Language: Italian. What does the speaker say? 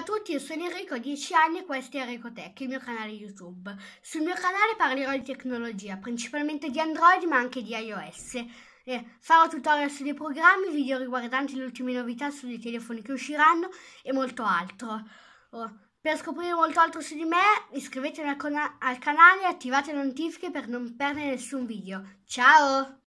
a tutti, io sono Enrico, 10 anni e questo è Enrico Tech, il mio canale YouTube. Sul mio canale parlerò di tecnologia, principalmente di Android ma anche di iOS. Eh, farò tutorial su dei programmi, video riguardanti le ultime novità sui telefoni che usciranno e molto altro. Oh, per scoprire molto altro su di me iscrivetevi al, al canale e attivate le notifiche per non perdere nessun video. Ciao!